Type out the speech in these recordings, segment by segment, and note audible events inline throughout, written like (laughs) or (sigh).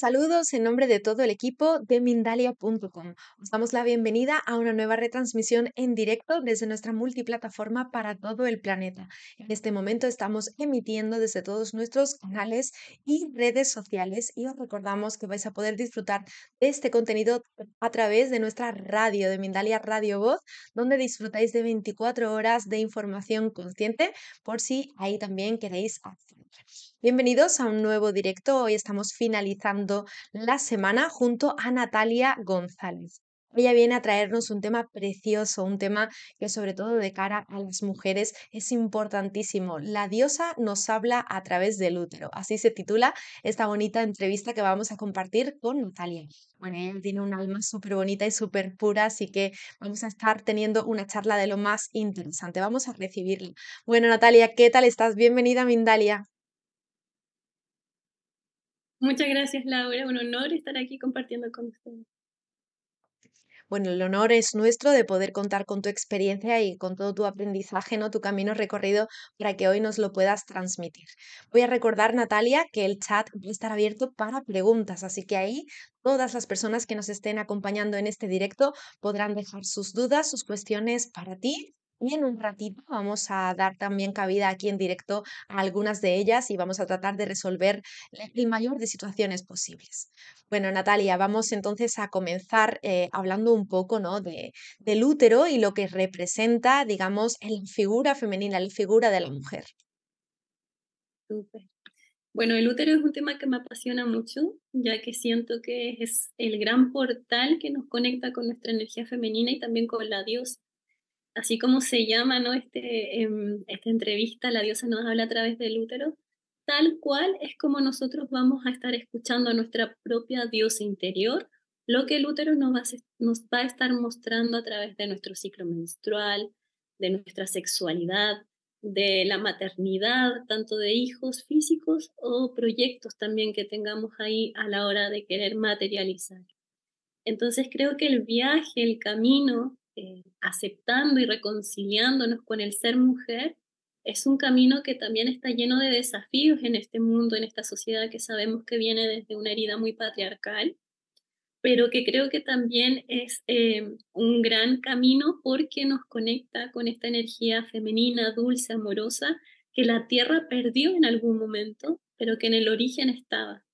Saludos en nombre de todo el equipo de Mindalia.com. Os damos la bienvenida a una nueva retransmisión en directo desde nuestra multiplataforma para todo el planeta. En este momento estamos emitiendo desde todos nuestros canales y redes sociales y os recordamos que vais a poder disfrutar de este contenido a través de nuestra radio de Mindalia Radio Voz, donde disfrutáis de 24 horas de información consciente por si ahí también queréis acceder. Bienvenidos a un nuevo directo. Hoy estamos finalizando la semana junto a Natalia González. Ella viene a traernos un tema precioso, un tema que sobre todo de cara a las mujeres es importantísimo. La diosa nos habla a través del útero. Así se titula esta bonita entrevista que vamos a compartir con Natalia. Bueno, ella tiene un alma súper bonita y súper pura, así que vamos a estar teniendo una charla de lo más interesante. Vamos a recibirla. Bueno, Natalia, ¿qué tal estás? Bienvenida Mindalia. Muchas gracias, Laura. Un honor estar aquí compartiendo con ustedes. Bueno, el honor es nuestro de poder contar con tu experiencia y con todo tu aprendizaje, ¿no? tu camino recorrido, para que hoy nos lo puedas transmitir. Voy a recordar, Natalia, que el chat va a estar abierto para preguntas, así que ahí todas las personas que nos estén acompañando en este directo podrán dejar sus dudas, sus cuestiones para ti y en un ratito vamos a dar también cabida aquí en directo a algunas de ellas y vamos a tratar de resolver el mayor de situaciones posibles. Bueno, Natalia, vamos entonces a comenzar eh, hablando un poco ¿no? de, del útero y lo que representa, digamos, la figura femenina, la figura de la mujer. Bueno, el útero es un tema que me apasiona mucho, ya que siento que es el gran portal que nos conecta con nuestra energía femenina y también con la diosa así como se llama ¿no? este, em, esta entrevista, la diosa nos habla a través del útero, tal cual es como nosotros vamos a estar escuchando a nuestra propia diosa interior, lo que el útero nos va a estar mostrando a través de nuestro ciclo menstrual, de nuestra sexualidad, de la maternidad, tanto de hijos físicos o proyectos también que tengamos ahí a la hora de querer materializar. Entonces creo que el viaje, el camino eh, aceptando y reconciliándonos con el ser mujer, es un camino que también está lleno de desafíos en este mundo, en esta sociedad que sabemos que viene desde una herida muy patriarcal, pero que creo que también es eh, un gran camino porque nos conecta con esta energía femenina, dulce, amorosa, que la Tierra perdió en algún momento, pero que en el origen estaba.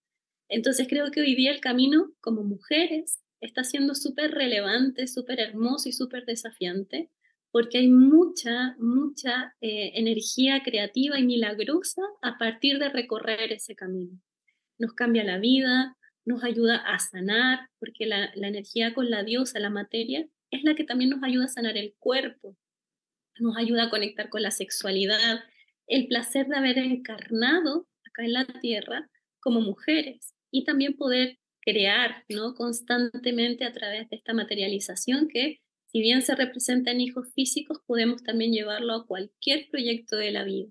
Entonces creo que hoy día el camino como mujeres está siendo súper relevante, súper hermoso y súper desafiante, porque hay mucha, mucha eh, energía creativa y milagrosa a partir de recorrer ese camino. Nos cambia la vida, nos ayuda a sanar, porque la, la energía con la diosa, la materia, es la que también nos ayuda a sanar el cuerpo, nos ayuda a conectar con la sexualidad, el placer de haber encarnado acá en la tierra como mujeres y también poder crear, ¿no? Constantemente a través de esta materialización que, si bien se representa en hijos físicos, podemos también llevarlo a cualquier proyecto de la vida.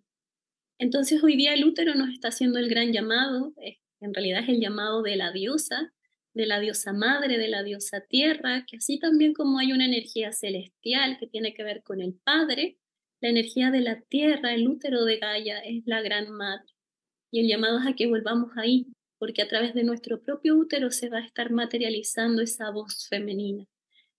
Entonces hoy día el útero nos está haciendo el gran llamado, eh, en realidad es el llamado de la diosa, de la diosa madre, de la diosa tierra, que así también como hay una energía celestial que tiene que ver con el padre, la energía de la tierra, el útero de Gaia, es la gran madre. Y el llamado es a que volvamos ahí, porque a través de nuestro propio útero se va a estar materializando esa voz femenina,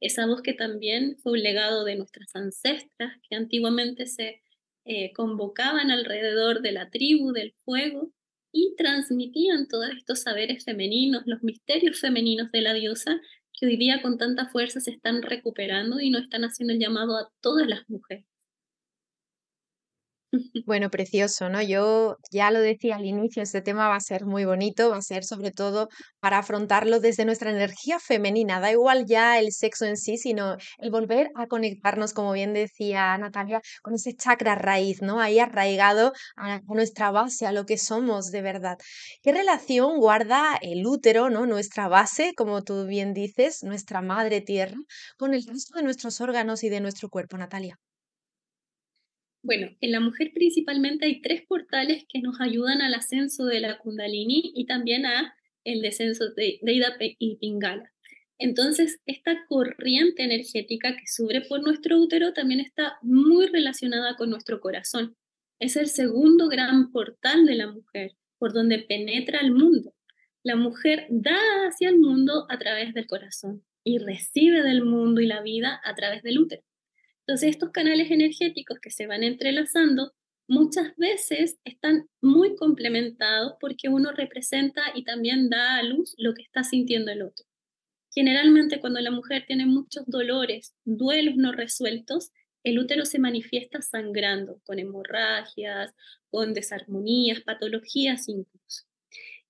esa voz que también fue un legado de nuestras ancestras, que antiguamente se eh, convocaban alrededor de la tribu, del fuego, y transmitían todos estos saberes femeninos, los misterios femeninos de la diosa, que hoy día con tanta fuerza se están recuperando y no están haciendo el llamado a todas las mujeres. (laughs) Bueno, precioso, ¿no? Yo ya lo decía al inicio, este tema va a ser muy bonito, va a ser sobre todo para afrontarlo desde nuestra energía femenina, da igual ya el sexo en sí, sino el volver a conectarnos, como bien decía Natalia, con ese chakra raíz, ¿no? Ahí arraigado a nuestra base, a lo que somos de verdad. ¿Qué relación guarda el útero, ¿no? Nuestra base, como tú bien dices, nuestra madre tierra, con el resto de nuestros órganos y de nuestro cuerpo, Natalia? Bueno, en la mujer principalmente hay tres portales que nos ayudan al ascenso de la kundalini y también a el descenso de Ida y Pingala. Entonces, esta corriente energética que sube por nuestro útero también está muy relacionada con nuestro corazón. Es el segundo gran portal de la mujer, por donde penetra el mundo. La mujer da hacia el mundo a través del corazón y recibe del mundo y la vida a través del útero. Entonces, estos canales energéticos que se van entrelazando muchas veces están muy complementados porque uno representa y también da a luz lo que está sintiendo el otro. Generalmente cuando la mujer tiene muchos dolores, duelos no resueltos, el útero se manifiesta sangrando, con hemorragias, con desarmonías, patologías incluso.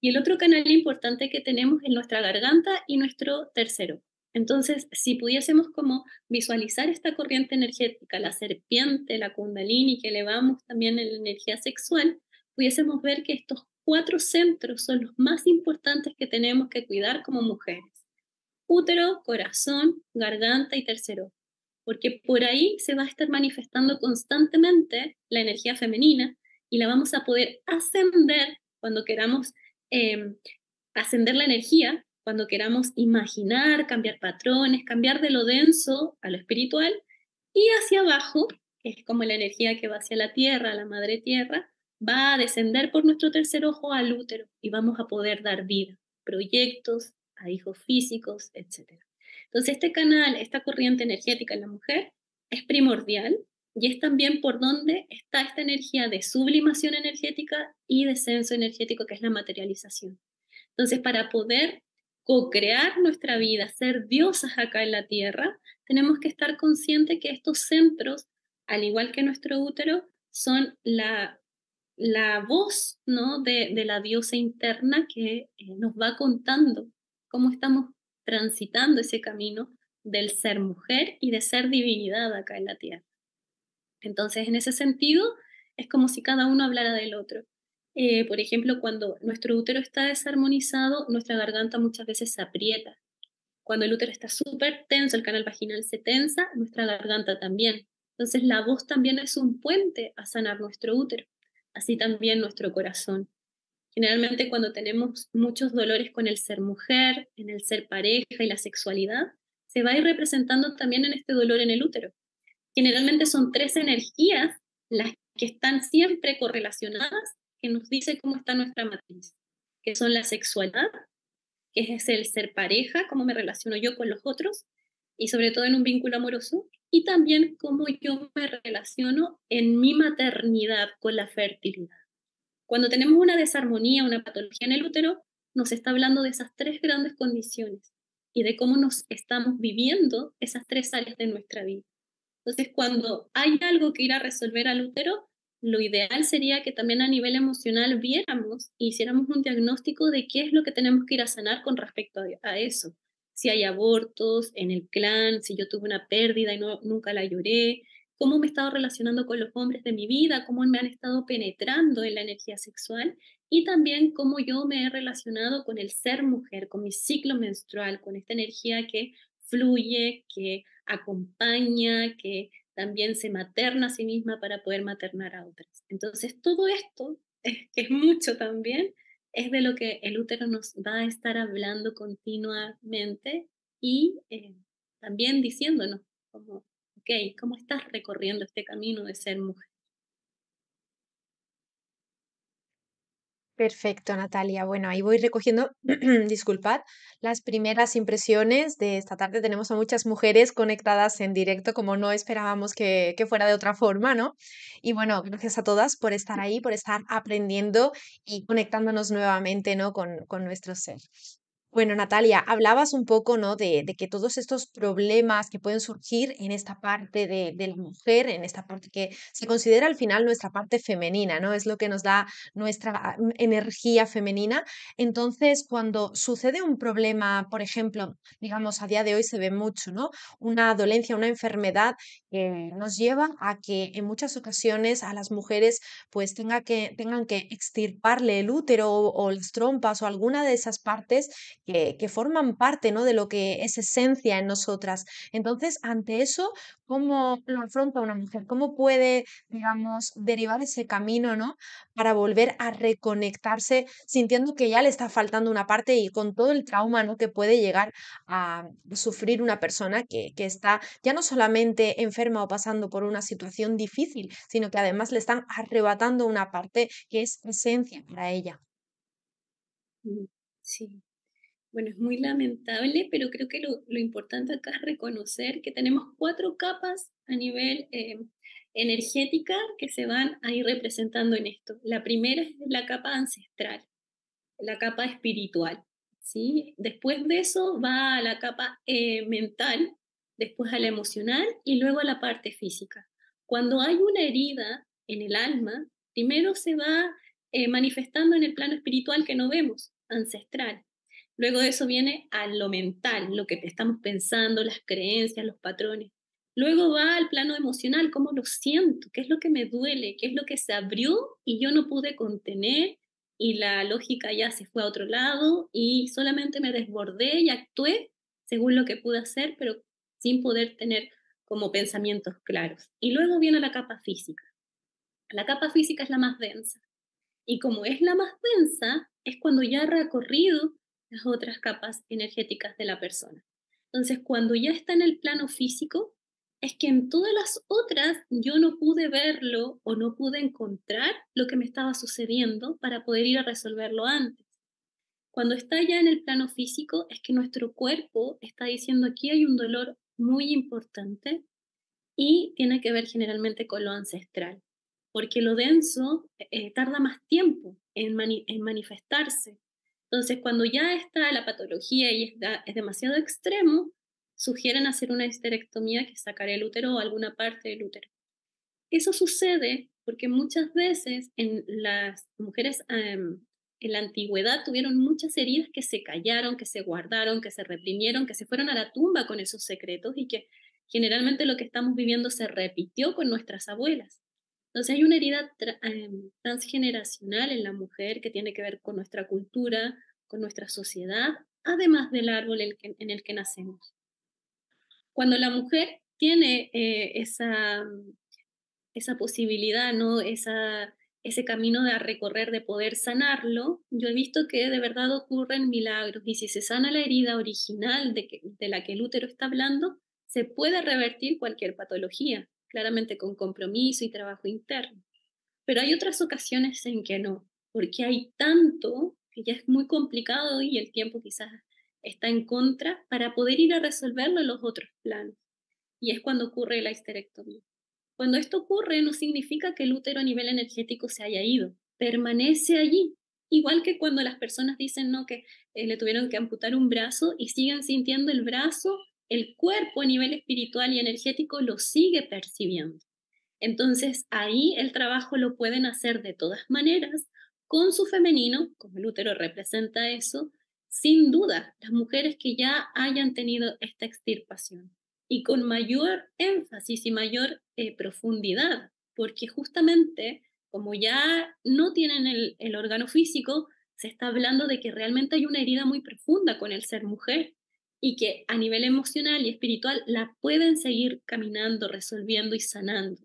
Y el otro canal importante que tenemos es nuestra garganta y nuestro tercero entonces, si pudiésemos como visualizar esta corriente energética, la serpiente, la kundalini, que elevamos también en la energía sexual, pudiésemos ver que estos cuatro centros son los más importantes que tenemos que cuidar como mujeres. Útero, corazón, garganta y tercero. Porque por ahí se va a estar manifestando constantemente la energía femenina y la vamos a poder ascender cuando queramos em, ascender la energía, cuando queramos imaginar, cambiar patrones, cambiar de lo denso a lo espiritual, y hacia abajo, que es como la energía que va hacia la tierra, la madre tierra, va a descender por nuestro tercer ojo al útero y vamos a poder dar vida, proyectos, a hijos físicos, etc. Entonces este canal, esta corriente energética en la mujer es primordial y es también por donde está esta energía de sublimación energética y descenso energético, que es la materialización. Entonces, para poder co-crear nuestra vida, ser diosas acá en la tierra, tenemos que estar conscientes que estos centros, al igual que nuestro útero, son la, la voz ¿no? de, la diosa interna que eh, nos va contando cómo estamos transitando ese camino del ser mujer y de ser divinidad acá en la tierra. Entonces, en ese sentido, es como si cada uno hablara del otro. Eh, por ejemplo, cuando nuestro útero está desarmonizado, nuestra garganta muchas veces se aprieta. Cuando el útero está súper tenso, el canal vaginal se tensa, nuestra garganta también. Entonces la voz también es un puente a sanar nuestro útero, así también nuestro corazón. Generalmente cuando tenemos muchos dolores con el ser mujer, en el ser pareja y la sexualidad, se va a ir representando también en este dolor en el útero. Generalmente son tres energías las que están siempre correlacionadas que nos dice cómo está nuestra matriz, que son la sexualidad, que es el ser pareja, cómo me relaciono yo con los otros, y sobre todo en un vínculo amoroso, y también cómo yo me relaciono en mi maternidad con la fertilidad. Cuando tenemos una desarmonía, una patología en el útero, nos está hablando de esas tres grandes condiciones y de cómo nos estamos viviendo esas tres áreas de nuestra vida. Entonces, cuando hay algo que ir a resolver al útero, lo ideal sería que también a nivel emocional viéramos, y hiciéramos un diagnóstico de qué es lo que tenemos que ir a sanar con respecto a, eso. Si hay abortos en el clan, si yo tuve una pérdida y nunca la lloré, cómo me he estado relacionando con los hombres de mi vida, cómo me han estado penetrando en la energía sexual y también cómo yo me he relacionado con el ser mujer, con mi ciclo menstrual, con esta energía que fluye, que acompaña, que también se materna a sí misma para poder maternar a otras. Entonces, todo esto, que (laughs) es mucho también, es de lo que el útero nos va a estar hablando continuamente y eh, también diciéndonos, como, ok, ¿cómo estás recorriendo este camino de ser mujer? Perfecto, Natalia. Bueno, ahí voy recogiendo, (clears throat) disculpad, las primeras impresiones de esta tarde. Tenemos a muchas mujeres conectadas en directo, como no esperábamos que, que, fuera de otra forma, ¿no? Y bueno, gracias a todas por estar ahí, por estar aprendiendo y conectándonos nuevamente, ¿no? Con, con nuestro ser. Bueno, Natalia, hablabas un poco, ¿no? De, que todos estos problemas que pueden surgir en esta parte de, la mujer, en esta parte que se considera al final nuestra parte femenina, ¿no? Es lo que nos da nuestra energía femenina. Entonces, cuando sucede un problema, por ejemplo, digamos, a día de hoy se ve mucho, ¿no? Una dolencia, una enfermedad que nos lleva a que en muchas ocasiones a las mujeres pues tengan que extirparle el útero o las trompas o alguna de esas partes que, forman parte ¿no? de lo que es esencia en nosotras. Entonces, ante eso, ¿cómo lo afronta una mujer? ¿Cómo puede, digamos, derivar ese camino ¿no? para volver a reconectarse sintiendo que ya le está faltando una parte y con todo el trauma ¿no? que puede llegar a sufrir una persona que, que está ya no solamente enferma o pasando por una situación difícil, sino que además le están arrebatando una parte que es esencia para ella? Sí, bueno, es muy lamentable, pero creo que lo, importante acá es reconocer que tenemos cuatro capas a nivel eh, energética que se van a ir representando en esto. La primera es la capa ancestral, la capa espiritual. ¿sí? Después de eso va a la capa eh, mental, después a la emocional y luego a la parte física. Cuando hay una herida en el alma, primero se va eh, manifestando en el plano espiritual que no vemos, ancestral. Luego de eso viene a lo mental, lo que te estamos pensando, las creencias, los patrones. Luego va al plano emocional, cómo lo siento, qué es lo que me duele, qué es lo que se abrió y yo no pude contener y la lógica ya se fue a otro lado y solamente me desbordé y actué según lo que pude hacer, pero sin poder tener como pensamientos claros. Y luego viene la capa física. La capa física es la más densa. Y como es la más densa, es cuando ya ha recorrido otras capas energéticas de la persona. Entonces, cuando ya está en el plano físico, es que en todas las otras yo no pude verlo o no pude encontrar lo que me estaba sucediendo para poder ir a resolverlo antes. Cuando está ya en el plano físico, es que nuestro cuerpo está diciendo aquí hay un dolor muy importante y tiene que ver generalmente con lo ancestral, porque lo denso eh, eh, tarda más tiempo en manifestarse. Entonces, cuando ya está la patología y es demasiado extremo, sugieren hacer una histerectomía que el útero o alguna parte del útero. Eso sucede porque muchas veces en las mujeres em, en la antigüedad tuvieron muchas heridas que se callaron, que se guardaron, que se reprimieron, que se fueron a la tumba con esos secretos y que generalmente lo que estamos viviendo se repitió con nuestras abuelas. Entonces hay una herida eh, transgeneracional en la mujer que tiene que ver con nuestra cultura, con nuestra sociedad, además del árbol en el que, nacemos. Cuando la mujer tiene eh, esa, esa posibilidad, ¿no? ese camino de recorrer, de poder sanarlo, yo he visto que de verdad ocurren milagros y si se sana la herida original de la que el útero está hablando, se puede revertir cualquier patología claramente con compromiso y trabajo interno. Pero hay otras ocasiones en que no, porque hay tanto que ya es muy complicado y el tiempo quizás está en contra para poder ir a resolverlo en los otros planos. Y es cuando ocurre la histerectomía. Cuando esto ocurre no significa que el útero a nivel energético se haya ido, permanece allí. Igual que cuando las personas dicen no que eh, le tuvieron que amputar un brazo y siguen sintiendo el brazo el cuerpo a nivel espiritual y energético lo sigue percibiendo. Entonces ahí el trabajo lo pueden hacer de todas maneras con su femenino, como el útero representa eso, sin duda las mujeres que ya hayan tenido esta extirpación y con mayor énfasis y mayor eh, profundidad, porque justamente como ya no tienen el órgano físico, se está hablando de que realmente hay una herida muy profunda con el ser mujer y que a nivel emocional y espiritual la pueden seguir caminando, resolviendo y sanando.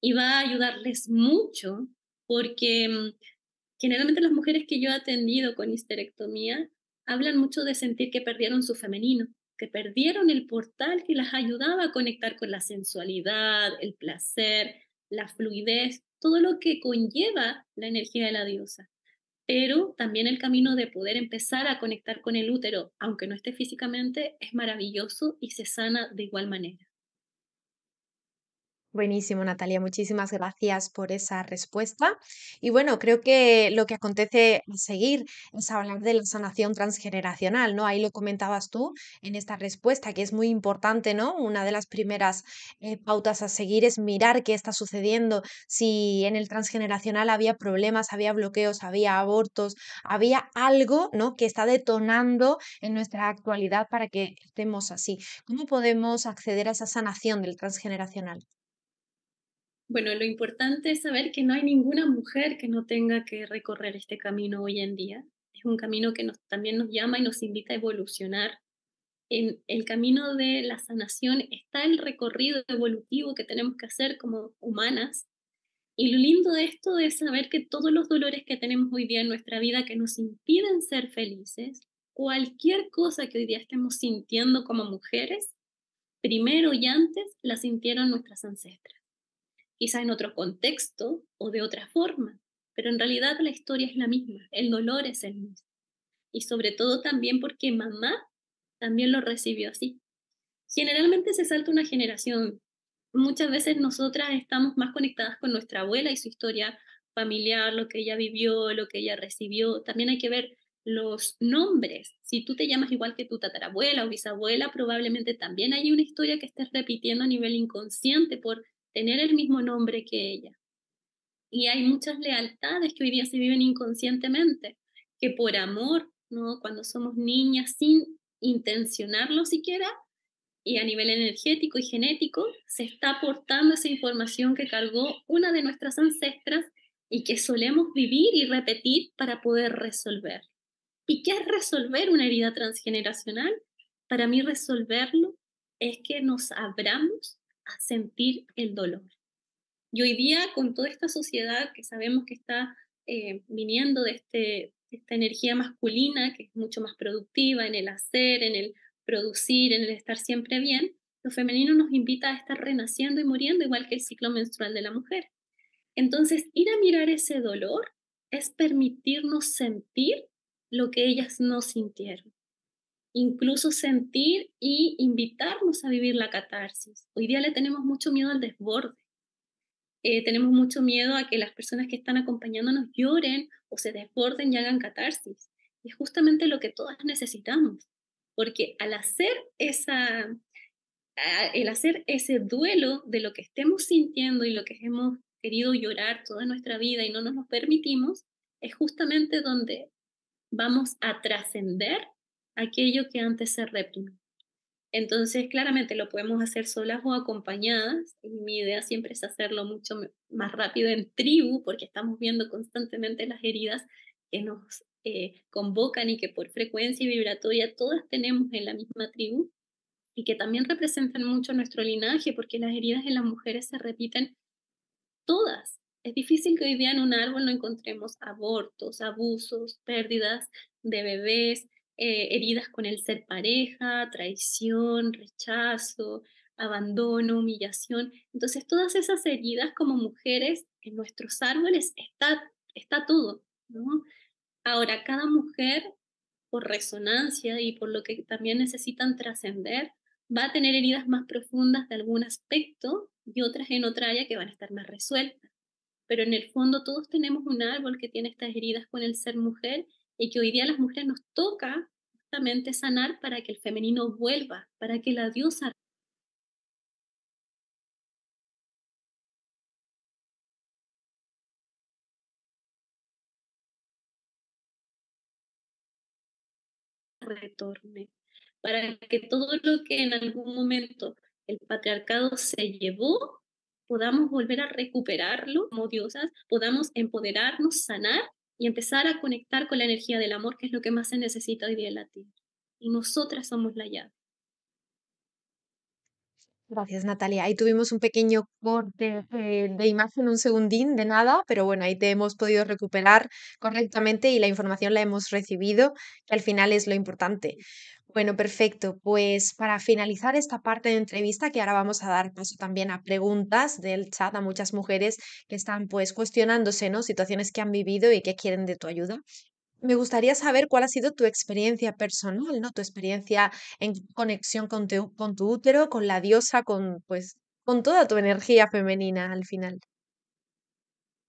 Y va a ayudarles mucho porque mm, generalmente las mujeres que yo he atendido con histerectomía hablan mucho de sentir que perdieron su femenino, que perdieron el portal que las ayudaba a conectar con la sensualidad, el placer, la fluidez, todo lo que conlleva la energía de la diosa pero también el camino de poder empezar a conectar con el útero, aunque no esté físicamente, es maravilloso y se sana de igual manera. Buenísimo, Natalia. Muchísimas gracias por esa respuesta. Y bueno, creo que lo que acontece a seguir es hablar de la sanación transgeneracional, ¿no? Ahí lo comentabas tú en esta respuesta, que es muy importante, ¿no? Una de las primeras eh, pautas a seguir es mirar qué está sucediendo. Si en el transgeneracional había problemas, había bloqueos, había abortos, había algo, ¿no? Que está detonando en nuestra actualidad para que estemos así. ¿Cómo podemos acceder a esa sanación del transgeneracional? Bueno, lo importante es saber que no hay ninguna mujer que no tenga que recorrer este camino hoy en día. Es un camino que también nos llama y nos invita a evolucionar. En el camino de la sanación está el recorrido evolutivo que tenemos que hacer como humanas. Y lo lindo de esto es saber que todos los dolores que tenemos hoy día en nuestra vida que nos impiden ser felices, cualquier cosa que hoy día estemos sintiendo como mujeres, primero y antes la sintieron nuestras ancestras quizá en otro contexto o de otra forma, pero en realidad la historia es la misma, el dolor es el mismo. Y sobre todo también porque mamá también lo recibió así. Generalmente se salta una generación. Muchas veces nosotras estamos más conectadas con nuestra abuela y su historia familiar, lo que ella vivió, lo que ella recibió. También hay que ver los nombres. Si tú te llamas igual que tu tatarabuela o bisabuela, probablemente también hay una historia que estés repitiendo a nivel inconsciente por tener el mismo nombre que ella. Y hay muchas lealtades que hoy día se viven inconscientemente, que por amor, ¿no? cuando somos niñas sin intencionarlo siquiera, y a nivel energético y genético, se está aportando esa información que cargó una de nuestras ancestras y que solemos vivir y repetir para poder resolver. ¿Y qué es resolver una herida transgeneracional? Para mí resolverlo es que nos abramos a sentir el dolor. Y hoy día, con toda esta sociedad que sabemos que está eh, viniendo este, de, esta energía masculina, que es mucho más productiva en el hacer, en el producir, en el estar siempre bien, lo femenino nos invita a estar renaciendo y muriendo, igual que el ciclo menstrual de la mujer. Entonces, ir a mirar ese dolor es permitirnos sentir lo que ellas no sintieron incluso sentir y invitarnos a vivir la catarsis. Hoy día le tenemos mucho miedo al desborde. Eh, tenemos mucho miedo a que las personas que están acompañándonos lloren o se desborden y hagan catarsis. Y es justamente lo que todas necesitamos, porque al hacer, esa, el hacer ese duelo de lo que estemos sintiendo y lo que hemos querido llorar toda nuestra vida y no nos lo permitimos, es justamente donde vamos a trascender aquello que antes se reprimió. Entonces, claramente lo podemos hacer solas o acompañadas. mi idea siempre es hacerlo mucho más rápido en tribu, porque estamos viendo constantemente las heridas que nos eh, convocan y que por frecuencia y vibratoria todas tenemos en la misma tribu y que también representan mucho nuestro linaje, porque las heridas en las mujeres se repiten todas. Es difícil que hoy día en un árbol no encontremos abortos, abusos, pérdidas de bebés, eh, heridas con el ser pareja, traición, rechazo, abandono, humillación. Entonces, todas esas heridas como mujeres en nuestros árboles está, está todo. Ahora, cada mujer, por resonancia y por lo que también necesitan trascender, va a tener heridas más profundas de algún aspecto y otras en otra área que van a estar más resueltas. Pero en el fondo todos tenemos un árbol que tiene estas heridas con el ser mujer y que hoy día a las mujeres nos toca justamente sanar para que el femenino vuelva, para que la diosa retorne, para que todo lo que en algún momento el patriarcado se llevó, podamos volver a recuperarlo como diosas, podamos empoderarnos, sanar y empezar a conectar con la energía del amor, que es lo que más se necesita hoy día en la tierra. Y nosotras somos la llave. Gracias, Natalia. Ahí tuvimos un pequeño corte eh, de imagen, un segundín de nada, pero bueno, ahí te hemos podido recuperar correctamente y la información la hemos recibido, que al final es lo importante. Bueno, perfecto. Pues para finalizar esta parte de entrevista, que ahora vamos a dar paso también a preguntas del chat a muchas mujeres que están pues cuestionándose, ¿no? Situaciones que han vivido y que quieren de tu ayuda me gustaría saber cuál ha sido tu experiencia personal, ¿no? Tu experiencia en conexión con tu, útero, con la diosa, con pues con toda tu energía femenina al final.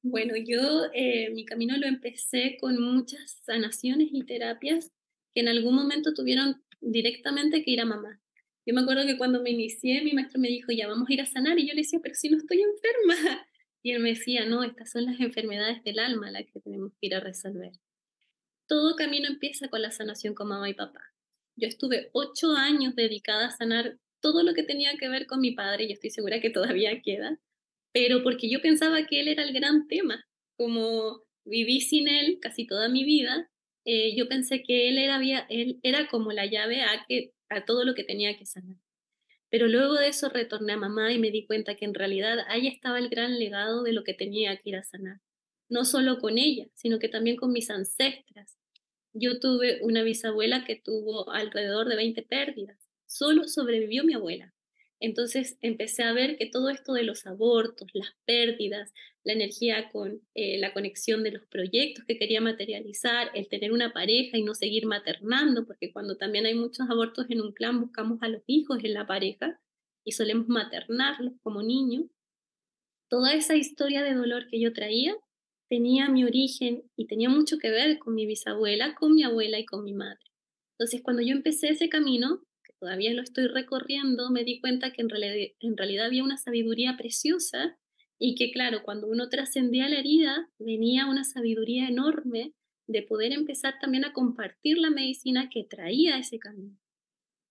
Bueno, yo eh, mi camino lo empecé con muchas sanaciones y terapias que en algún momento tuvieron directamente que ir a mamá. Yo me acuerdo que cuando me inicié, mi maestro me dijo, ya vamos a ir a sanar, y yo le decía, pero si no estoy enferma. (laughs) Y él me decía, no, estas son las enfermedades del alma las que tenemos que ir a resolver todo camino empieza con la sanación con mamá y papá. Yo estuve ocho años dedicada a sanar todo lo que tenía que ver con mi padre, y estoy segura que todavía queda, pero porque yo pensaba que él era el gran tema, como viví sin él casi toda mi vida, eh, yo pensé que él era, él era como la llave a, que, a todo lo que tenía que sanar. Pero luego de eso retorné a mamá y me di cuenta que en realidad ahí estaba el gran legado de lo que tenía que ir a sanar no solo con ella, sino que también con mis ancestras. Yo tuve una bisabuela que tuvo alrededor de 20 pérdidas, solo sobrevivió mi abuela. Entonces empecé a ver que todo esto de los abortos, las pérdidas, la energía con eh, la conexión de los proyectos que quería materializar, el tener una pareja y no seguir maternando, porque cuando también hay muchos abortos en un clan buscamos a los hijos en la pareja y solemos maternarlos como niños. Toda esa historia de dolor que yo traía tenía mi origen y tenía mucho que ver con mi bisabuela, con mi abuela y con mi madre. Entonces, cuando yo empecé ese camino, que todavía lo estoy recorriendo, me di cuenta que en realidad, había una sabiduría preciosa y que, claro, cuando uno trascendía la herida, venía una sabiduría enorme de poder empezar también a compartir la medicina que traía ese camino.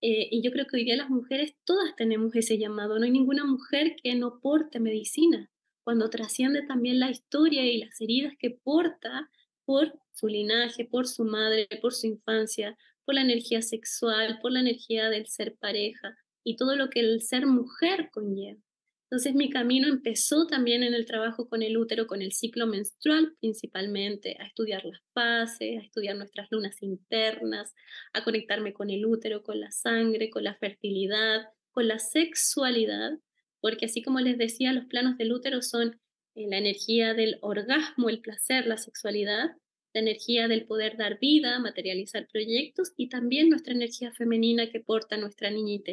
Eh, y yo creo que hoy día las mujeres todas tenemos ese llamado, no hay ninguna mujer que no porte medicina cuando trasciende también la historia y las heridas que porta por su linaje, por su madre, por su infancia, por la energía sexual, por la energía del ser pareja y todo lo que el ser mujer conlleva. Entonces mi camino empezó también en el trabajo con el útero, con el ciclo menstrual principalmente, a estudiar las fases, a estudiar nuestras lunas internas, a conectarme con el útero, con la sangre, con la fertilidad, con la sexualidad porque así como les decía, los planos del útero son eh, la energía del orgasmo, el placer, la sexualidad, la energía del poder dar vida, materializar proyectos y también nuestra energía femenina que porta nuestra niñita,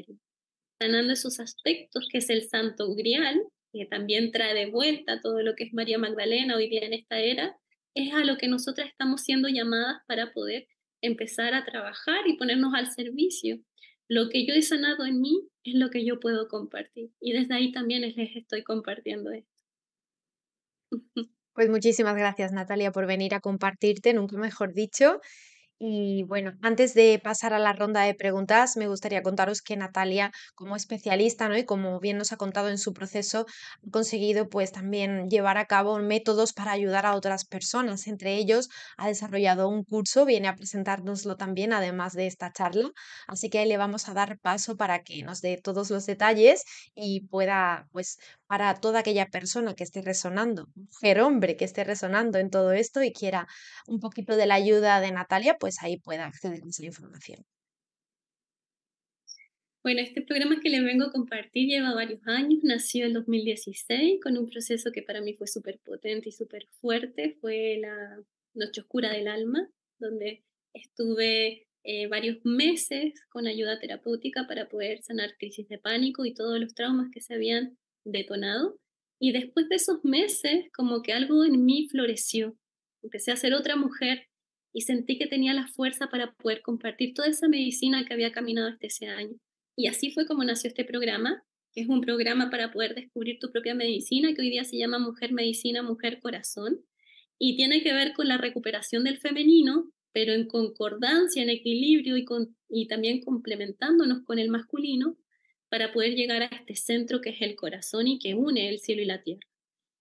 Sanando esos aspectos que es el santo grial, que también trae de vuelta todo lo que es María Magdalena hoy día en esta era, es a lo que nosotras estamos siendo llamadas para poder empezar a trabajar y ponernos al servicio lo que yo he sanado en mí es lo que yo puedo compartir. Y desde ahí también les estoy compartiendo esto. Pues muchísimas gracias Natalia por venir a compartirte, nunca mejor dicho. Y bueno, antes de pasar a la ronda de preguntas, me gustaría contaros que Natalia, como especialista, ¿no? Y como bien nos ha contado en su proceso, ha conseguido pues también llevar a cabo métodos para ayudar a otras personas. Entre ellos, ha desarrollado un curso, viene a presentárnoslo también, además de esta charla. Así que le vamos a dar paso para que nos dé todos los detalles y pueda, pues, para toda aquella persona que esté resonando, mujer, hombre, que esté resonando en todo esto y quiera un poquito de la ayuda de Natalia, pues pues, ahí pueda acceder a esa información. Bueno, este programa que les vengo a compartir lleva varios años, nació en 2016 con un proceso que para mí fue súper potente y súper fuerte, fue la Noche Oscura del Alma, donde estuve eh, varios meses con ayuda terapéutica para poder sanar crisis de pánico y todos los traumas que se habían detonado. Y después de esos meses, como que algo en mí floreció. Empecé a ser otra mujer, y sentí que tenía la fuerza para poder compartir toda esa medicina que había caminado hasta ese año. Y así fue como nació este programa, que es un programa para poder descubrir tu propia medicina, que hoy día se llama Mujer Medicina, Mujer Corazón, y tiene que ver con la recuperación del femenino, pero en concordancia, en equilibrio y, y también complementándonos con el masculino para poder llegar a este centro que es el corazón y que une el cielo y la tierra.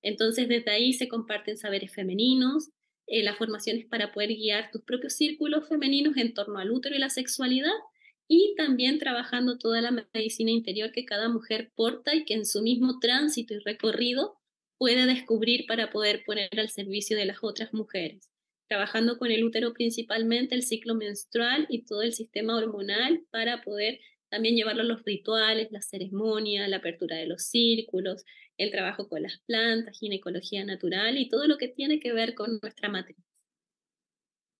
Entonces desde ahí se comparten saberes femeninos, eh, las formaciones para poder guiar tus propios círculos femeninos en torno al útero y la sexualidad, y también trabajando toda la medicina interior que cada mujer porta y que en su mismo tránsito y recorrido puede descubrir para poder poner al servicio de las otras mujeres trabajando con el útero principalmente, el ciclo menstrual y todo el sistema hormonal para poder también llevarlo a los rituales, la ceremonia, la apertura de los círculos, el trabajo con las plantas, ginecología natural y todo lo que tiene que ver con nuestra matriz.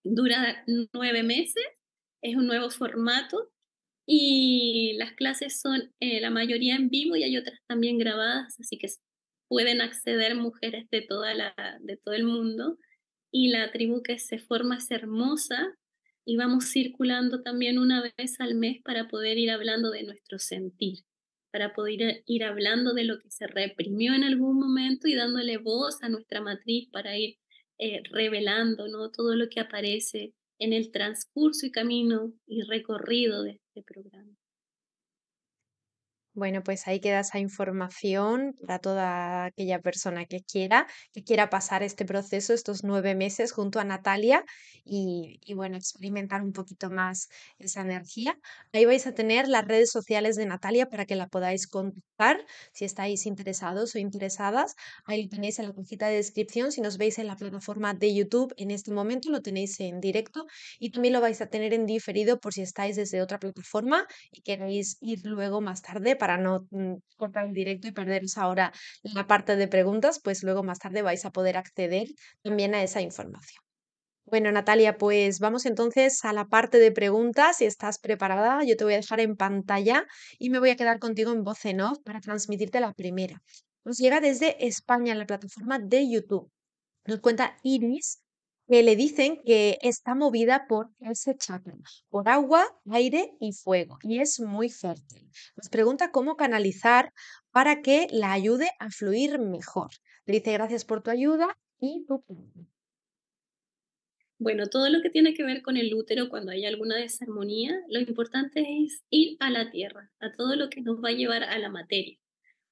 Dura nueve meses, es un nuevo formato y las clases son eh, la mayoría en vivo y hay otras también grabadas, así que pueden acceder mujeres de, de todo el mundo. Y la tribu que se forma es hermosa, y vamos circulando también una vez al mes para poder ir hablando de nuestro sentir, para poder ir hablando de lo que se reprimió en algún momento y dándole voz a nuestra matriz para ir eh, revelando todo lo que aparece en el transcurso y camino y recorrido de este programa. Bueno, pues ahí queda esa información para toda aquella persona que quiera, que quiera pasar este proceso, estos nueve meses junto a Natalia y, bueno, experimentar un poquito más esa energía. Ahí vais a tener las redes sociales de Natalia para que la podáis contactar si estáis interesados o interesadas. Ahí lo tenéis en la cajita de descripción. Si nos veis en la plataforma de YouTube en este momento, lo tenéis en directo y también lo vais a tener en diferido por si estáis desde otra plataforma y queréis ir luego más tarde para no mm, cortar el directo y perderos ahora la parte de preguntas, pues luego más tarde vais a poder acceder también a esa información. Bueno, Natalia, pues vamos entonces a la parte de preguntas. Si estás preparada, yo te voy a dejar en pantalla y me voy a quedar contigo en voz en off para transmitirte la primera. Nos llega desde España en la plataforma de YouTube. Nos cuenta Iris que le dicen que está movida por ese chakra, por agua, aire y fuego, y es muy fértil. Nos pregunta cómo canalizar para que la ayude a fluir mejor. Le dice gracias por tu ayuda y tu bueno, todo lo que tiene que ver con el útero, cuando hay alguna desarmonía, lo importante es ir a la tierra, a todo lo que nos va a llevar a la materia.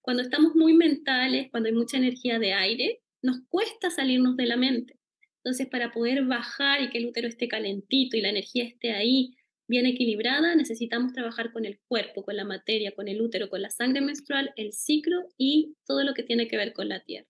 Cuando estamos muy mentales, cuando hay mucha energía de aire, nos cuesta salirnos de la mente. Entonces, para poder bajar y que el útero esté calentito y la energía esté ahí bien equilibrada, necesitamos trabajar con el cuerpo, con la materia, con el útero, con la sangre menstrual, el ciclo y todo lo que tiene que ver con la tierra.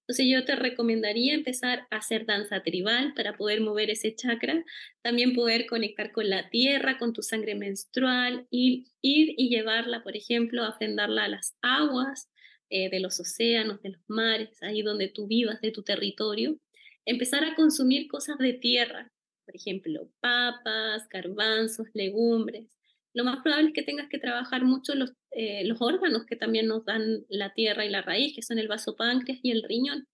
Entonces yo te recomendaría empezar a hacer danza tribal para poder mover ese chakra, también poder conectar con la tierra, con tu sangre menstrual, ir, ir y llevarla, por ejemplo, a ofrendarla a las aguas eh, de los océanos, de los mares, ahí donde tú vivas, de tu territorio, empezar a consumir cosas de tierra, por ejemplo, papas, garbanzos, legumbres. Lo más probable es que tengas que trabajar mucho los, eh, órganos que también nos dan la tierra y la raíz, que son el vasopáncreas páncreas y el riñón.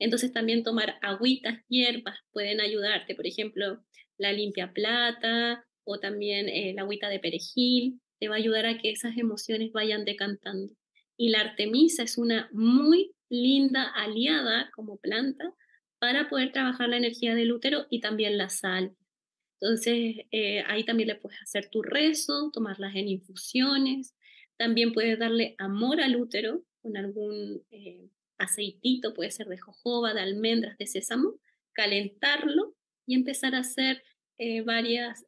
Entonces también tomar agüitas, hierbas pueden ayudarte, por ejemplo, la limpia plata o también eh, la agüita de perejil, te va a ayudar a que esas emociones vayan decantando. Y la artemisa es una muy linda aliada como planta para poder trabajar la energía del útero y también la sal. Entonces, eh, ahí también le puedes hacer tu rezo, tomarlas en infusiones. También puedes darle amor al útero con algún eh, aceitito, puede ser de jojoba, de almendras, de sésamo, calentarlo y empezar a hacer eh, varias,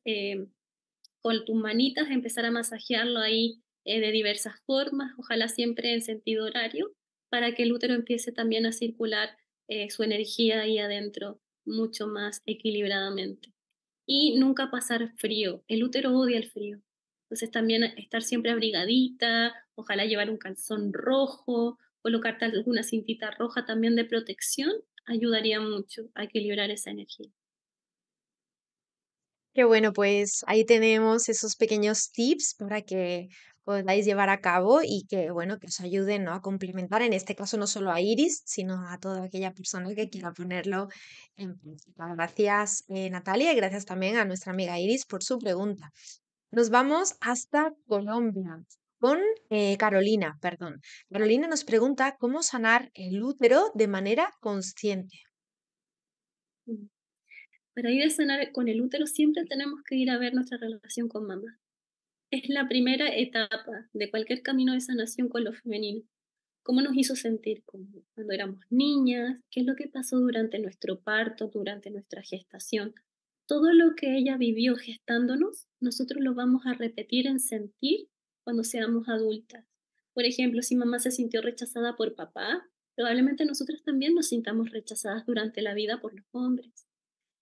con tus manitas, empezar a masajearlo ahí de diversas formas, ojalá siempre en sentido horario, para que el útero empiece también a circular eh, su energía ahí adentro mucho más equilibradamente. Y nunca pasar frío. El útero odia el frío. Entonces también estar siempre abrigadita, ojalá llevar un calzón rojo, colocar tal alguna cintita roja también de protección, ayudaría mucho a equilibrar esa energía. Qué bueno, pues ahí tenemos esos pequeños tips para que podáis llevar a cabo y que, bueno, que os ayuden ¿no? a complementar, en este caso no solo a Iris, sino a toda aquella persona que quiera ponerlo en práctica. Gracias, eh, Natalia, y gracias también a nuestra amiga Iris por su pregunta. Nos vamos hasta Colombia con eh, Carolina, perdón. Carolina nos pregunta cómo sanar el útero de manera consciente. Mm. Para ir a sanar con el útero siempre tenemos que ir a ver nuestra relación con mamá es la primera etapa de cualquier camino de sanación con lo femenino. ¿Cómo nos hizo sentir cuando éramos niñas? ¿Qué es lo que pasó durante nuestro parto, durante nuestra gestación? Todo lo que ella vivió gestándonos, nosotros lo vamos a repetir en sentir cuando seamos adultas. Por ejemplo, si mamá se sintió rechazada por papá, probablemente nosotras también nos sintamos rechazadas durante la vida por los hombres.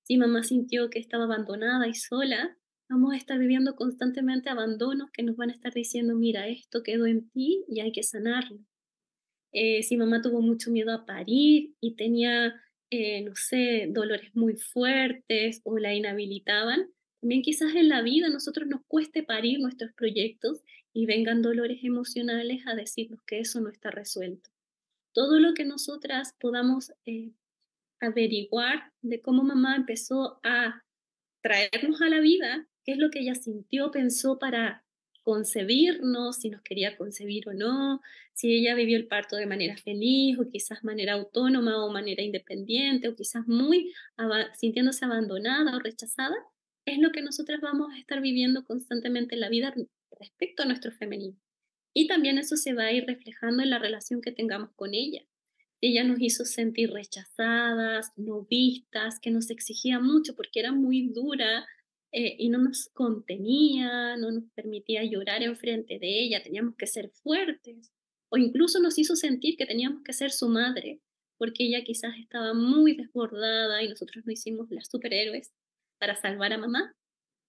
Si mamá sintió que estaba abandonada y sola, vamos a estar viviendo constantemente abandonos que nos van a estar diciendo, mira, esto quedó en ti y hay que sanarlo. Eh, si mamá tuvo mucho miedo a parir y tenía, eh, no sé, dolores muy fuertes o la inhabilitaban, también quizás en la vida a nosotros nos cueste parir nuestros proyectos y vengan dolores emocionales a decirnos que eso no está resuelto. Todo lo que nosotras podamos eh, averiguar de cómo mamá empezó a traernos a la vida qué es lo que ella sintió, pensó para concebirnos, si nos quería concebir o no, si ella vivió el parto de manera feliz o quizás manera autónoma o manera independiente o quizás muy sintiéndose abandonada o rechazada, es lo que nosotras vamos a estar viviendo constantemente en la vida respecto a nuestro femenino. Y también eso se va a ir reflejando en la relación que tengamos con ella. Ella nos hizo sentir rechazadas, no vistas, que nos exigía mucho porque era muy dura, eh, y no nos contenía, no nos permitía llorar enfrente de ella, teníamos que ser fuertes, o incluso nos hizo sentir que teníamos que ser su madre, porque ella quizás estaba muy desbordada y nosotros no hicimos las superhéroes para salvar a mamá,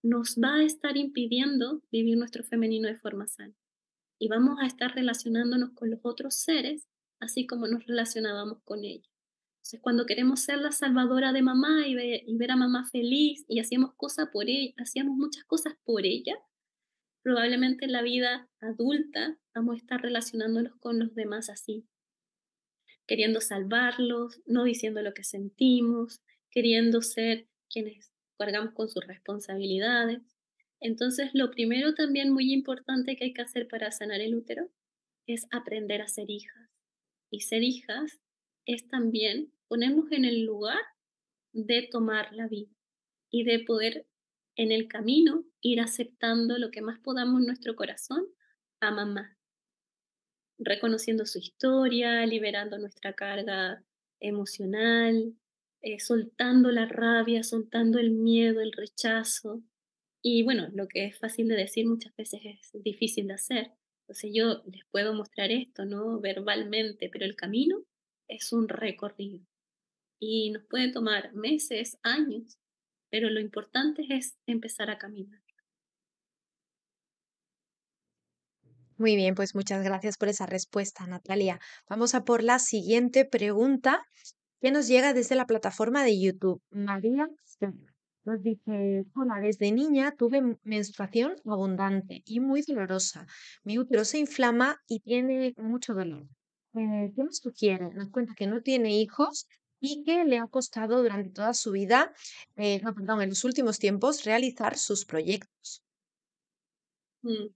nos va a estar impidiendo vivir nuestro femenino de forma sana. Y vamos a estar relacionándonos con los otros seres, así como nos relacionábamos con ella. Entonces, cuando queremos ser la salvadora de mamá y, ver a mamá feliz y hacíamos, por ella, hacíamos muchas cosas por ella, probablemente en la vida adulta vamos a estar relacionándonos con los demás así, queriendo salvarlos, no diciendo lo que sentimos, queriendo ser quienes cargamos con sus responsabilidades. Entonces, lo primero también muy importante que hay que hacer para sanar el útero es aprender a ser hijas. Y ser hijas es también ponernos en el lugar de tomar la vida y de poder en el camino ir aceptando lo que más podamos en nuestro corazón a mamá, reconociendo su historia, liberando nuestra carga emocional, eh, soltando la rabia, soltando el miedo, el rechazo. Y bueno, lo que es fácil de decir muchas veces es difícil de hacer. Entonces yo les puedo mostrar esto, ¿no? Verbalmente, pero el camino es un recorrido y nos puede tomar meses, años, pero lo importante es empezar a caminar. Muy bien, pues muchas gracias por esa respuesta, Natalia. Vamos a por la siguiente pregunta que nos llega desde la plataforma de YouTube. María nos dice, hola, desde niña tuve menstruación abundante y muy dolorosa. Mi útero se inflama y tiene mucho dolor. ¿Qué eh, ¿qué tú quieres Nos cuenta que no tiene hijos y que le ha costado durante toda su vida, eh, no, perdón, en los últimos tiempos, realizar sus proyectos. Mm.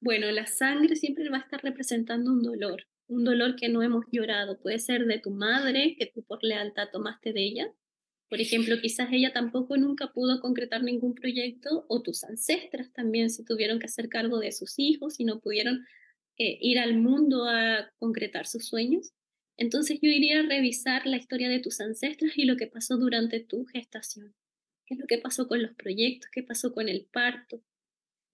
Bueno, la sangre siempre va a estar representando un dolor, un dolor que no hemos llorado. Puede ser de tu madre, que tú por lealtad tomaste de ella. Por ejemplo, quizás ella tampoco nunca pudo concretar ningún proyecto o tus ancestras también se tuvieron que hacer cargo de sus hijos y no pudieron eh, ir al mundo a concretar sus sueños. Entonces yo iría a revisar la historia de tus ancestros y lo que pasó durante tu gestación. ¿Qué es lo que pasó con los proyectos? ¿Qué pasó con el parto?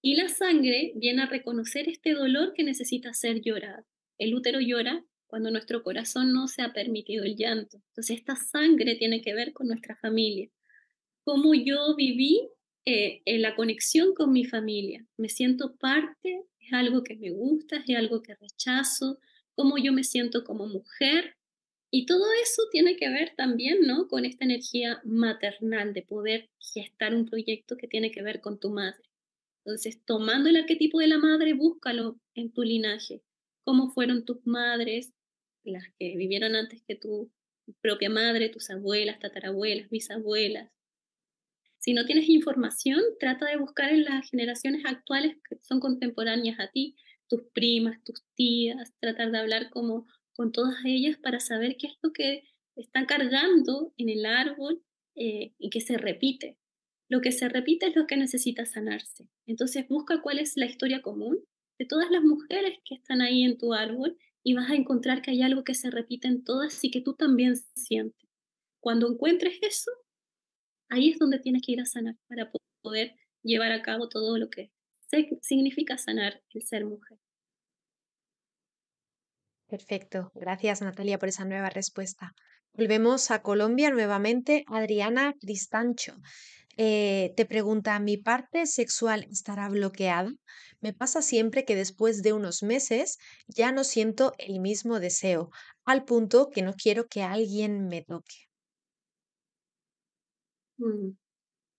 Y la sangre viene a reconocer este dolor que necesita ser llorado. El útero llora cuando nuestro corazón no se ha permitido el llanto. Entonces esta sangre tiene que ver con nuestra familia. Cómo yo viví eh, en la conexión con mi familia. Me siento parte es algo que me gusta, es algo que rechazo, cómo yo me siento como mujer. Y todo eso tiene que ver también, ¿no? Con esta energía maternal de poder gestar un proyecto que tiene que ver con tu madre. Entonces, tomando el arquetipo de la madre, búscalo en tu linaje. ¿Cómo fueron tus madres, las que vivieron antes que tu propia madre, tus abuelas, tatarabuelas, bisabuelas? Si no tienes información, trata de buscar en las generaciones actuales que son contemporáneas a ti, tus primas, tus tías, tratar de hablar como con todas ellas para saber qué es lo que están cargando en el árbol eh, y que se repite. Lo que se repite es lo que necesita sanarse. Entonces busca cuál es la historia común de todas las mujeres que están ahí en tu árbol y vas a encontrar que hay algo que se repite en todas y que tú también sientes. Cuando encuentres eso, ahí es donde tienes que ir a sanar para poder llevar a cabo todo lo que significa sanar el ser mujer. Perfecto, gracias Natalia por esa nueva respuesta. Volvemos a Colombia nuevamente. Adriana Cristancho eh, te pregunta, ¿mi parte sexual estará bloqueada? Me pasa siempre que después de unos meses ya no siento el mismo deseo, al punto que no quiero que alguien me toque. Mm,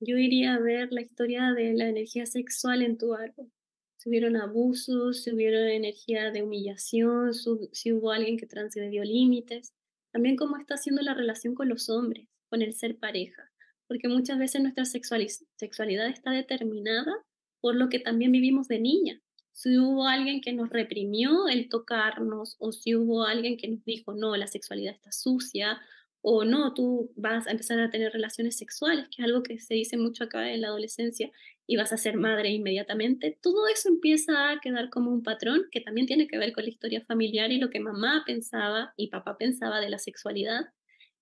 yo iría a ver la historia de la energía sexual en tu árbol. Si hubieron abusos, si hubieron energía de humillación, si hubo alguien que transgredió límites. También cómo está haciendo la relación con los hombres, con el ser pareja. Porque muchas veces nuestra sexualidad está determinada por lo que también vivimos de niña. Si hubo alguien que nos reprimió el tocarnos o si hubo alguien que nos dijo, no, la sexualidad está sucia o no, tú vas a empezar a tener relaciones sexuales, que es algo que se dice mucho acá en la adolescencia, y vas a ser madre inmediatamente, todo eso empieza a quedar como un patrón que también tiene que ver con la historia familiar y lo que mamá pensaba y papá pensaba de la sexualidad.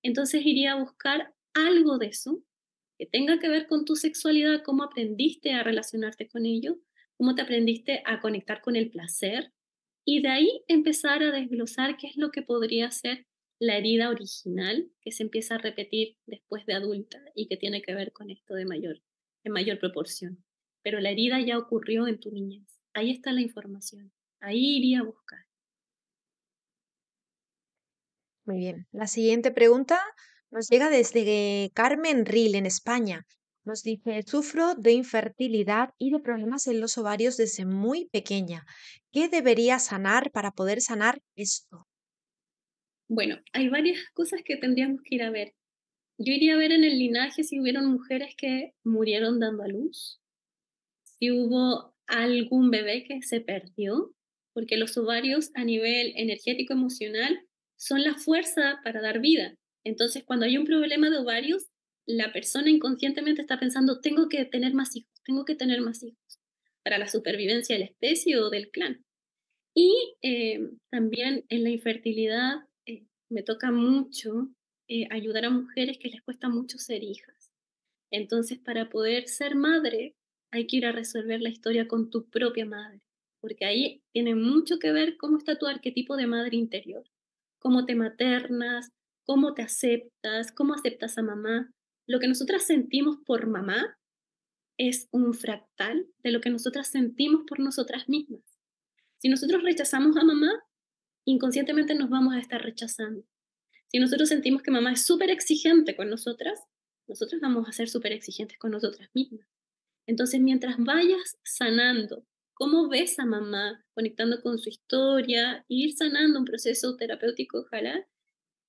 Entonces iría a buscar algo de eso que tenga que ver con tu sexualidad, cómo aprendiste a relacionarte con ello, cómo te aprendiste a conectar con el placer, y de ahí empezar a desglosar qué es lo que podría ser la herida original que se empieza a repetir después de adulta y que tiene que ver con esto de mayor, en mayor proporción. Pero la herida ya ocurrió en tu niñez. Ahí está la información. Ahí iría a buscar. Muy bien. La siguiente pregunta nos llega desde Carmen Ril en España. Nos dice, sufro de infertilidad y de problemas en los ovarios desde muy pequeña. ¿Qué debería sanar para poder sanar esto? Bueno, hay varias cosas que tendríamos que ir a ver. Yo iría a ver en el linaje si hubieron mujeres que murieron dando a luz, si hubo algún bebé que se perdió, porque los ovarios a nivel energético emocional son la fuerza para dar vida. Entonces, cuando hay un problema de ovarios, la persona inconscientemente está pensando, tengo que tener más hijos, tengo que tener más hijos para la supervivencia de la especie o del clan. Y eh, también en la infertilidad me toca mucho eh, ayudar a mujeres que les cuesta mucho ser hijas. Entonces, para poder ser madre, hay que ir a resolver la historia con tu propia madre, porque ahí tiene mucho que ver cómo está tu arquetipo de madre interior, cómo te maternas, cómo te aceptas, cómo aceptas a mamá. Lo que nosotras sentimos por mamá es un fractal de lo que nosotras sentimos por nosotras mismas. Si nosotros rechazamos a mamá, inconscientemente nos vamos a estar rechazando. Si nosotros sentimos que mamá es súper exigente con nosotras, nosotros vamos a ser súper exigentes con nosotras mismas. Entonces, mientras vayas sanando, cómo ves a mamá, conectando con su historia, ir sanando un proceso terapéutico, ojalá,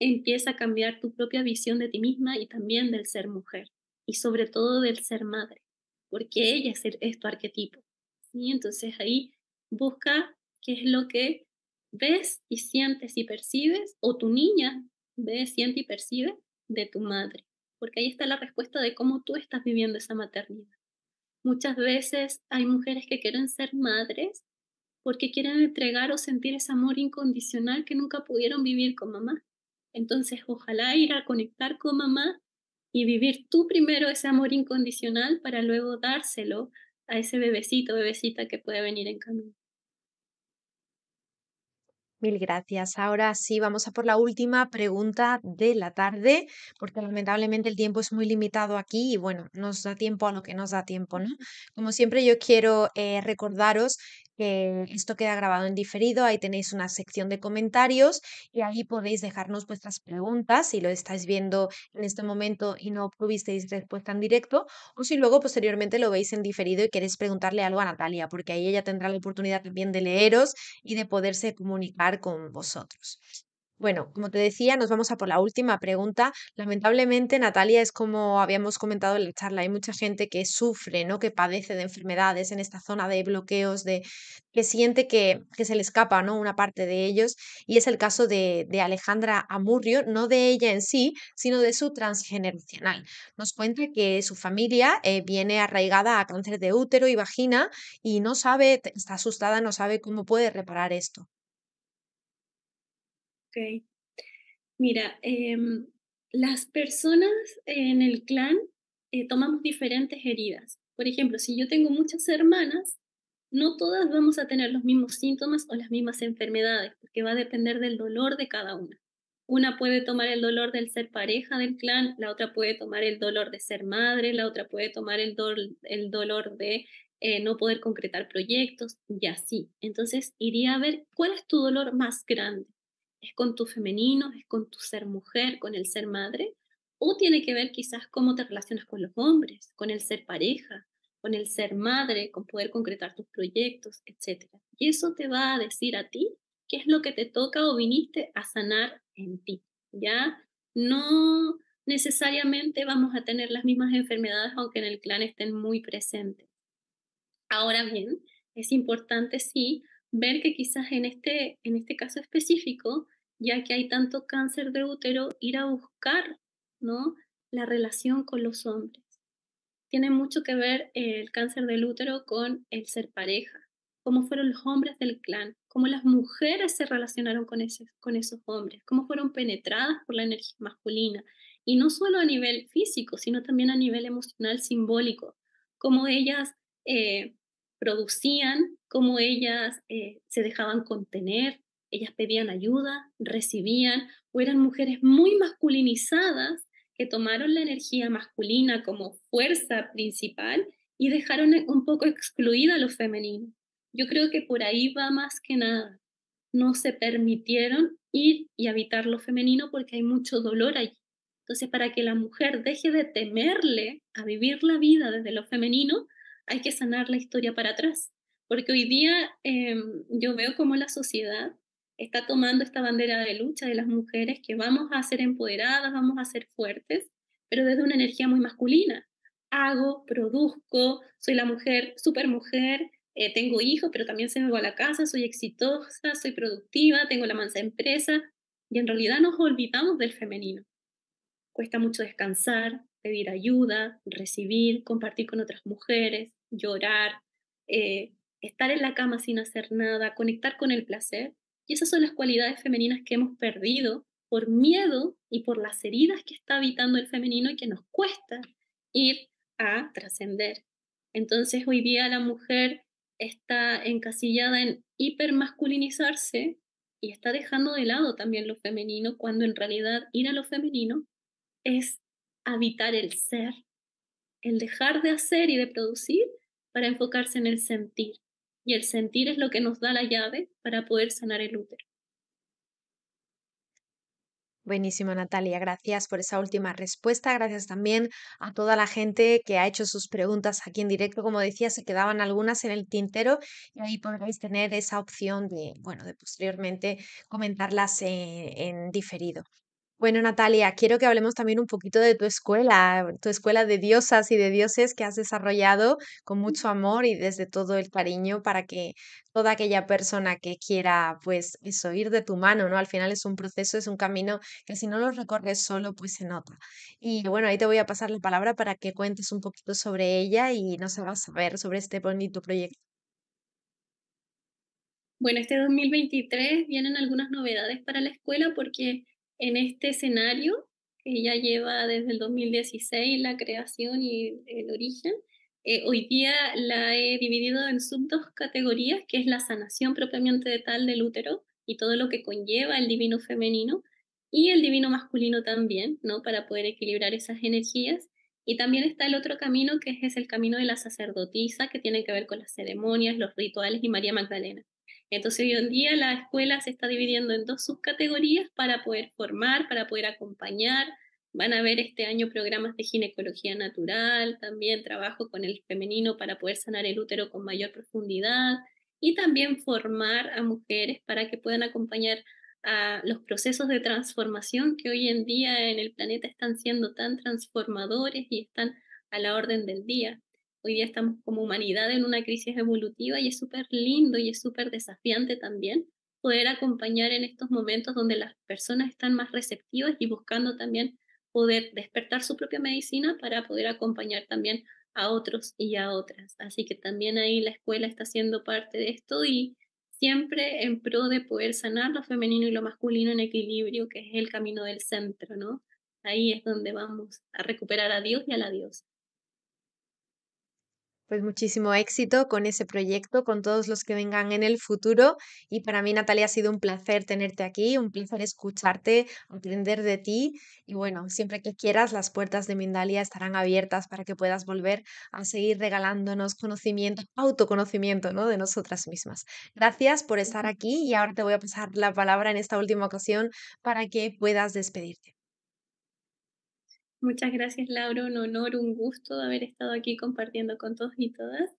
empieza a cambiar tu propia visión de ti misma y también del ser mujer, y sobre todo del ser madre, porque ella es, tu arquetipo. ¿sí? Entonces ahí busca qué es lo que ves y sientes y percibes, o tu niña ve, siente y percibe de tu madre, porque ahí está la respuesta de cómo tú estás viviendo esa maternidad. Muchas veces hay mujeres que quieren ser madres porque quieren entregar o sentir ese amor incondicional que nunca pudieron vivir con mamá. Entonces, ojalá ir a conectar con mamá y vivir tú primero ese amor incondicional para luego dárselo a ese bebecito, bebecita que puede venir en camino. Mil gracias. Ahora sí, vamos a por la última pregunta de la tarde, porque lamentablemente el tiempo es muy limitado aquí y bueno, nos da tiempo a lo que nos da tiempo, ¿no? Como siempre, yo quiero eh, recordaros que esto queda grabado en diferido, ahí tenéis una sección de comentarios y ahí podéis dejarnos vuestras preguntas si lo estáis viendo en este momento y no obtuvisteis respuesta en directo o si luego posteriormente lo veis en diferido y queréis preguntarle algo a Natalia, porque ahí ella tendrá la oportunidad también de leeros y de poderse comunicar con vosotros. Bueno, como te decía, nos vamos a por la última pregunta. Lamentablemente, Natalia, es como habíamos comentado en la charla, hay mucha gente que sufre, ¿no? Que padece de enfermedades en esta zona de bloqueos, de que siente que, se le escapa, ¿no? Una parte de ellos. Y es el caso de, Alejandra Amurrio, no de ella en sí, sino de su transgeneracional. Nos cuenta que su familia eh, viene arraigada a cáncer de útero y vagina y no sabe, está asustada, no sabe cómo puede reparar esto. Ok. Mira, em, las personas en el clan eh, tomamos diferentes heridas. Por ejemplo, si yo tengo muchas hermanas, no todas vamos a tener los mismos síntomas o las mismas enfermedades, porque va a depender del dolor de cada una. Una puede tomar el dolor del ser pareja del clan, la otra puede tomar el dolor de ser madre, la otra puede tomar el, dolor de eh, no poder concretar proyectos y así. Entonces, iría a ver cuál es tu dolor más grande. ¿Es con tu femenino? ¿Es con tu ser mujer? ¿Con el ser madre? ¿O tiene que ver quizás cómo te relacionas con los hombres, con el ser pareja, con el ser madre, con poder concretar tus proyectos, etc. Y eso te va a decir a ti qué es lo que te toca o viniste a sanar en ti, ¿ya? No necesariamente vamos a tener las mismas enfermedades aunque en el clan estén muy presentes. Ahora bien, es importante sí ver que quizás en este, en este caso específico ya que hay tanto cáncer de útero, ir a buscar ¿no? la relación con los hombres. Tiene mucho que ver el cáncer del útero con el ser pareja, cómo fueron los hombres del clan, cómo las mujeres se relacionaron con, ese, con esos hombres, cómo fueron penetradas por la energía masculina, y no solo a nivel físico, sino también a nivel emocional simbólico, cómo ellas eh, producían, cómo ellas eh, se dejaban contener, ellas pedían ayuda, recibían, o eran mujeres muy masculinizadas que tomaron la energía masculina como fuerza principal y dejaron e, un poco excluida a lo femenino. Yo creo que por ahí va más que nada. No se permitieron ir y habitar lo femenino porque hay mucho dolor allí. Entonces, para que la mujer deje de temerle a vivir la vida desde lo femenino, hay que sanar la historia para atrás. Porque hoy día em, yo veo como la sociedad está tomando esta bandera de lucha de las mujeres que vamos a ser empoderadas, vamos a ser fuertes, pero desde una energía muy masculina. Hago, produzco, soy la mujer, super mujer, eh, tengo hijos, pero también se me va a la casa, soy exitosa, soy productiva, tengo la mansa empresa, y en realidad nos olvidamos del femenino. Cuesta mucho descansar, pedir ayuda, recibir, compartir con otras mujeres, llorar, eh, estar en la cama sin hacer nada, conectar con el placer, y esas son las cualidades femeninas que hemos perdido por miedo y por las heridas que está habitando el femenino y que nos cuesta ir a trascender. Entonces hoy día la mujer está encasillada en hipermasculinizarse y está dejando de lado también lo femenino cuando en realidad ir a lo femenino es habitar el ser, el dejar de hacer y de producir para enfocarse en el sentir y el sentir es lo que nos da la llave para poder sanar el útero. Buenísimo, Natalia. Gracias por esa última respuesta. Gracias también a toda la gente que ha hecho sus preguntas aquí en directo. Como decía, se quedaban algunas en el tintero y ahí podréis tener esa opción de, bueno, de posteriormente comentarlas eh, en diferido. Bueno, Natalia, quiero que hablemos también un poquito de tu escuela, tu escuela de diosas y de dioses que has desarrollado con mucho amor y desde todo el cariño para que toda aquella persona que quiera, pues eso, ir de tu mano, ¿no? Al final es un proceso, es un camino que si no lo recorres solo, pues se nota. Y bueno, ahí te voy a pasar la palabra para que cuentes un poquito sobre ella y nos a saber sobre este bonito proyecto. Bueno, este 2023 vienen algunas novedades para la escuela porque en este escenario que ya lleva desde el 2016 la creación y el origen. Eh, hoy día la he dividido en sub dos categorías, que es la sanación propiamente de tal del útero y todo lo que conlleva el divino femenino y el divino masculino también, ¿no? Para poder equilibrar esas energías. Y también está el otro camino, que es el camino de la sacerdotisa, que tiene que ver con las ceremonias, los rituales y María Magdalena. Entonces, hoy en día la escuela se está dividiendo en dos subcategorías para poder formar, para poder acompañar. Van a haber este año programas de ginecología natural, también trabajo con el femenino para poder sanar el útero con mayor profundidad y también formar a mujeres para que puedan acompañar a los procesos de transformación que hoy en día en el planeta están siendo tan transformadores y están a la orden del día. Hoy día estamos como humanidad en una crisis evolutiva y es súper lindo y es súper desafiante también poder acompañar en estos momentos donde las personas están más receptivas y buscando también poder despertar su propia medicina para poder acompañar también a otros y a otras. Así que también ahí la escuela está siendo parte de esto y siempre en pro de poder sanar lo femenino y lo masculino en equilibrio, que es el camino del centro, ¿no? Ahí es donde vamos a recuperar a Dios y a la diosa. Pues, muchísimo éxito con ese proyecto, con todos los que vengan en el futuro. Y para mí, Natalia, ha sido un placer tenerte aquí, un placer escucharte, aprender de ti. Y bueno, siempre que quieras, las puertas de Mindalia estarán abiertas para que puedas volver a seguir regalándonos conocimiento, autoconocimiento, ¿no? De nosotras mismas. Gracias por estar aquí y ahora te voy a pasar la palabra en esta última ocasión para que puedas despedirte. Muchas gracias, Laura. Un honor, un gusto de haber estado aquí compartiendo con todos y todas.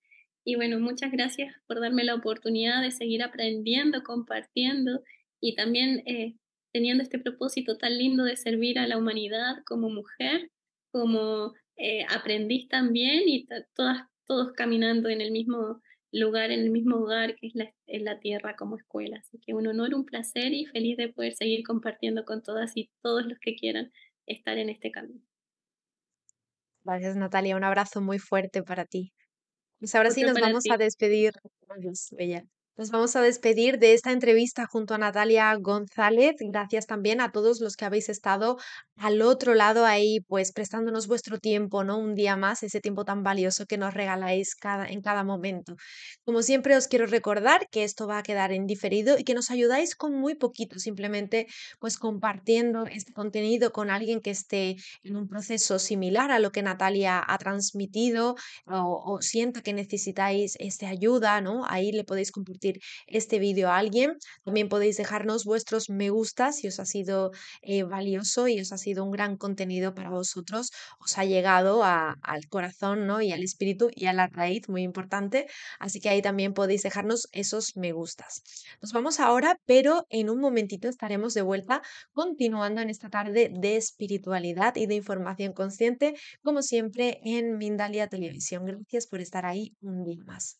Y bueno, muchas gracias por darme la oportunidad de seguir aprendiendo, compartiendo y también eh, teniendo este propósito tan lindo de servir a la humanidad como mujer, como eh, aprendiz también y todas, todos caminando en el mismo lugar, en el mismo hogar que es la, es la tierra como escuela. Así que un honor, un placer y feliz de poder seguir compartiendo con todas y todos los que quieran estar en este camino. Gracias, Natalia. Un abrazo muy fuerte para ti. Pues ahora sí nos vamos a despedir. Adiós, Bella. Nos vamos a despedir de esta entrevista junto a Natalia González. Gracias también a todos los que habéis estado al otro lado ahí, pues prestándonos vuestro tiempo, ¿no? Un día más, ese tiempo tan valioso que nos regaláis cada, en cada momento. Como siempre, os quiero recordar que esto va a quedar en diferido y que nos ayudáis con muy poquito, simplemente pues compartiendo este contenido con alguien que esté en un proceso similar a lo que Natalia ha transmitido o, o sienta que necesitáis esta ayuda, ¿no? Ahí le podéis compartir este vídeo a alguien. También podéis dejarnos vuestros me gustas si os ha sido eh, valioso y os ha sido un gran contenido para vosotros, os ha llegado al corazón ¿no? y al espíritu y a la raíz, muy importante. Así que ahí también podéis dejarnos esos me gustas. Nos vamos ahora, pero en un momentito estaremos de vuelta continuando en esta tarde de espiritualidad y de información consciente, como siempre en Mindalia Televisión. Gracias por estar ahí un día más.